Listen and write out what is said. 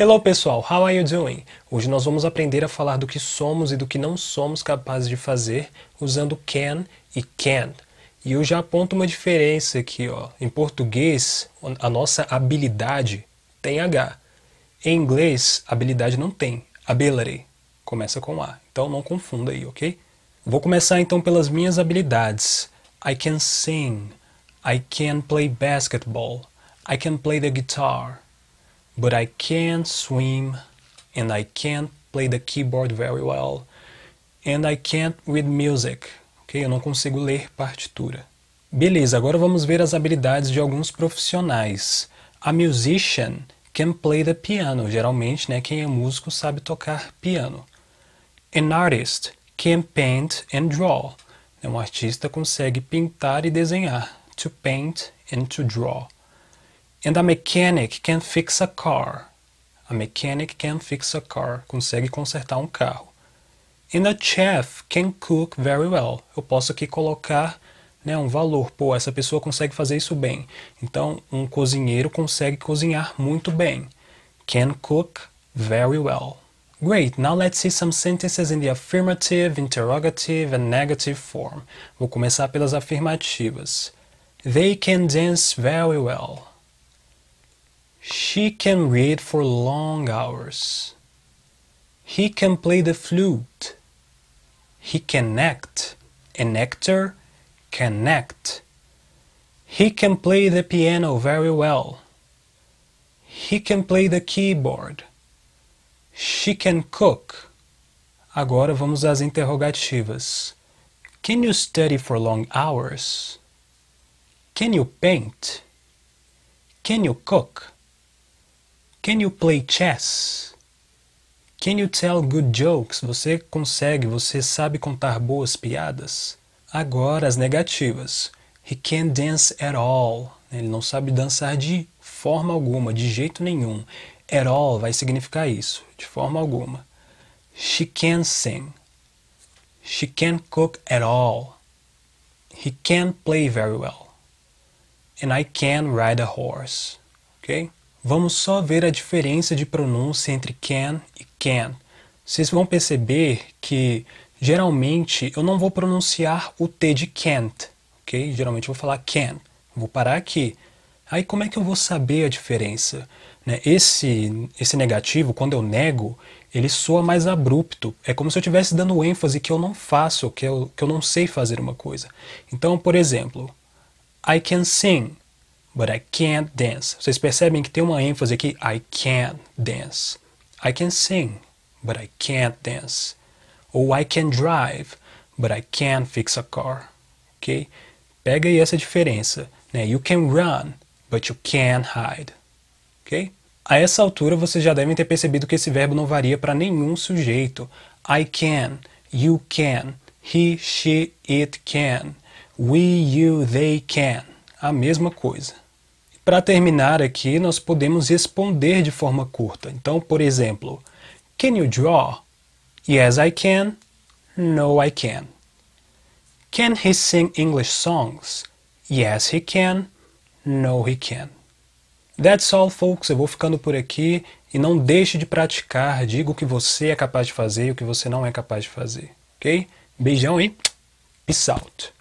Hello pessoal, how are you doing? Hoje nós vamos aprender a falar do que somos e do que não somos capazes de fazer usando can e can't. E eu já aponto uma diferença aqui, ó. Em português, a nossa habilidade tem H. Em inglês, habilidade não tem. Ability começa com A. Então não confunda aí, ok? Vou começar então pelas minhas habilidades. I can sing. I can play basketball. I can play the guitar but I can't swim and I can't play the keyboard very well and I can't read music. Ok? Eu não consigo ler partitura. Beleza, agora vamos ver as habilidades de alguns profissionais. A musician can play the piano. Geralmente, né, quem é músico sabe tocar piano. An artist can paint and draw. Um artista consegue pintar e desenhar. To paint and to draw. And a mechanic can fix a car. A mechanic can fix a car. Consegue consertar um carro. And a chef can cook very well. Eu posso aqui colocar né, um valor. Pô, essa pessoa consegue fazer isso bem. Então, um cozinheiro consegue cozinhar muito bem. Can cook very well. Great, now let's see some sentences in the affirmative, interrogative and negative form. Vou começar pelas afirmativas. They can dance very well. She can read for long hours. He can play the flute. He can act. An actor can act. He can play the piano very well. He can play the keyboard. She can cook. Agora vamos às interrogativas. Can you study for long hours? Can you paint? Can you cook? Can you play chess? Can you tell good jokes? Você consegue, você sabe contar boas piadas? Agora as negativas. He can't dance at all. Ele não sabe dançar de forma alguma, de jeito nenhum. At all vai significar isso, de forma alguma. She can't sing. She can't cook at all. He can't play very well. And I can ride a horse. Okay? Vamos só ver a diferença de pronúncia entre can e can. Vocês vão perceber que geralmente eu não vou pronunciar o T de can't, ok? Geralmente eu vou falar can. Vou parar aqui. Aí como é que eu vou saber a diferença? Né? Esse, esse negativo, quando eu nego, ele soa mais abrupto. É como se eu estivesse dando ênfase que eu não faço, que eu, que eu não sei fazer uma coisa. Então, por exemplo, I can sing. But I can't dance. Vocês percebem que tem uma ênfase aqui. I can't dance. I can sing, but I can't dance. Ou I can drive, but I can't fix a car. Ok? Pega aí essa diferença. Né? You can run, but you can't hide. Ok? A essa altura vocês já devem ter percebido que esse verbo não varia para nenhum sujeito. I can, you can, he, she, it can, we, you, they can. A mesma coisa. Para terminar aqui, nós podemos responder de forma curta. Então, por exemplo, Can you draw? Yes, I can. No, I can. Can he sing English songs? Yes, he can. No, he can. That's all, folks. Eu vou ficando por aqui e não deixe de praticar. Diga o que você é capaz de fazer e o que você não é capaz de fazer, ok? Beijão e peace out.